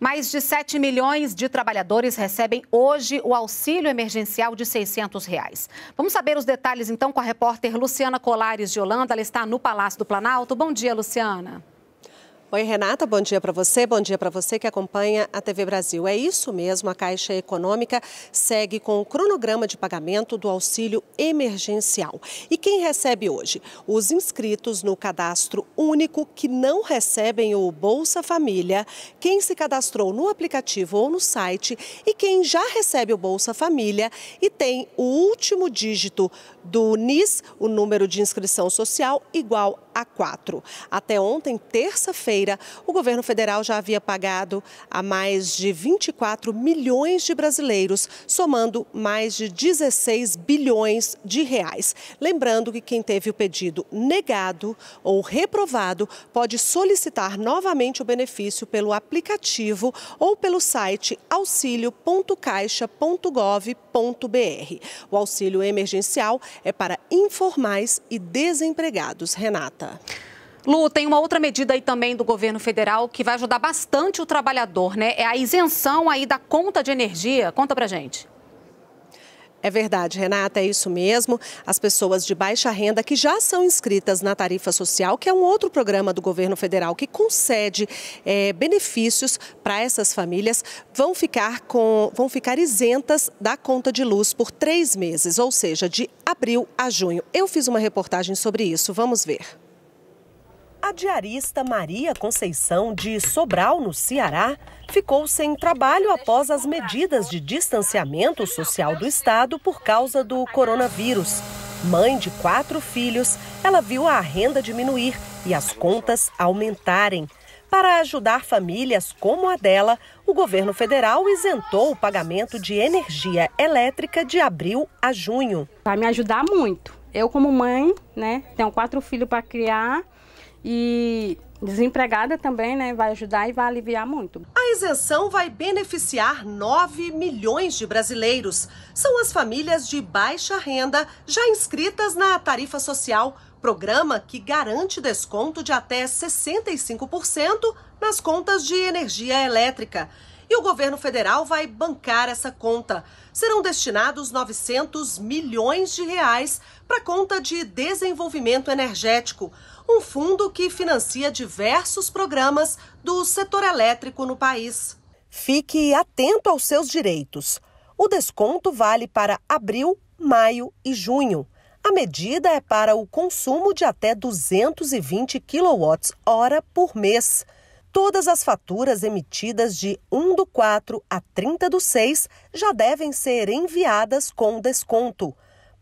Mais de 7 milhões de trabalhadores recebem hoje o auxílio emergencial de R$ 600. Reais. Vamos saber os detalhes então com a repórter Luciana Colares de Holanda. Ela está no Palácio do Planalto. Bom dia, Luciana. Oi, Renata, bom dia para você, bom dia para você que acompanha a TV Brasil. É isso mesmo, a Caixa Econômica segue com o cronograma de pagamento do auxílio emergencial. E quem recebe hoje? Os inscritos no cadastro único que não recebem o Bolsa Família, quem se cadastrou no aplicativo ou no site e quem já recebe o Bolsa Família e tem o último dígito do NIS, o número de inscrição social, igual a 4. Até ontem, terça-feira, brasileira, o governo federal já havia pagado a mais de 24 milhões de brasileiros, somando mais de 16 bilhões de reais. Lembrando que quem teve o pedido negado ou reprovado pode solicitar novamente o benefício pelo aplicativo ou pelo site auxilio.caixa.gov.br. O auxílio emergencial é para informais e desempregados. Renata. Lu, tem uma outra medida aí também do governo federal que vai ajudar bastante o trabalhador, né? É a isenção aí da conta de energia. Conta pra gente. É verdade, Renata, é isso mesmo. As pessoas de baixa renda que já são inscritas na tarifa social, que é um outro programa do governo federal que concede é, benefícios para essas famílias, vão ficar, com, vão ficar isentas da conta de luz por três meses, ou seja, de abril a junho. Eu fiz uma reportagem sobre isso, vamos ver. A diarista Maria Conceição de Sobral, no Ceará, ficou sem trabalho após as medidas de distanciamento social do estado por causa do coronavírus. Mãe de quatro filhos, ela viu a renda diminuir e as contas aumentarem. Para ajudar famílias como a dela, o governo federal isentou o pagamento de energia elétrica de abril a junho. Vai me ajudar muito. Eu, como mãe, né, tenho quatro filhos para criar e desempregada também, né? Vai ajudar e vai aliviar muito. A isenção vai beneficiar 9 milhões de brasileiros. São as famílias de baixa renda já inscritas na tarifa social, programa que garante desconto de até 65% nas contas de energia elétrica. E o governo federal vai bancar essa conta. Serão destinados 900 milhões de reais para a conta de desenvolvimento energético, um fundo que financia diversos programas do setor elétrico no país. Fique atento aos seus direitos. O desconto vale para abril, maio e junho. A medida é para o consumo de até 220 kWh por mês. Todas as faturas emitidas de 1 do 4 a 30 do 6 já devem ser enviadas com desconto.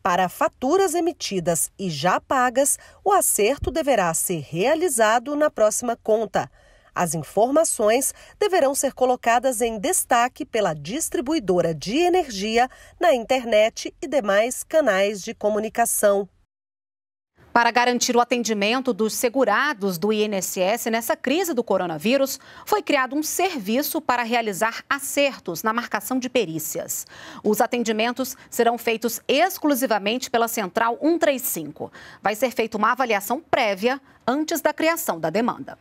Para faturas emitidas e já pagas, o acerto deverá ser realizado na próxima conta. As informações deverão ser colocadas em destaque pela distribuidora de energia na internet e demais canais de comunicação. Para garantir o atendimento dos segurados do INSS nessa crise do coronavírus, foi criado um serviço para realizar acertos na marcação de perícias. Os atendimentos serão feitos exclusivamente pela Central 135. Vai ser feita uma avaliação prévia antes da criação da demanda.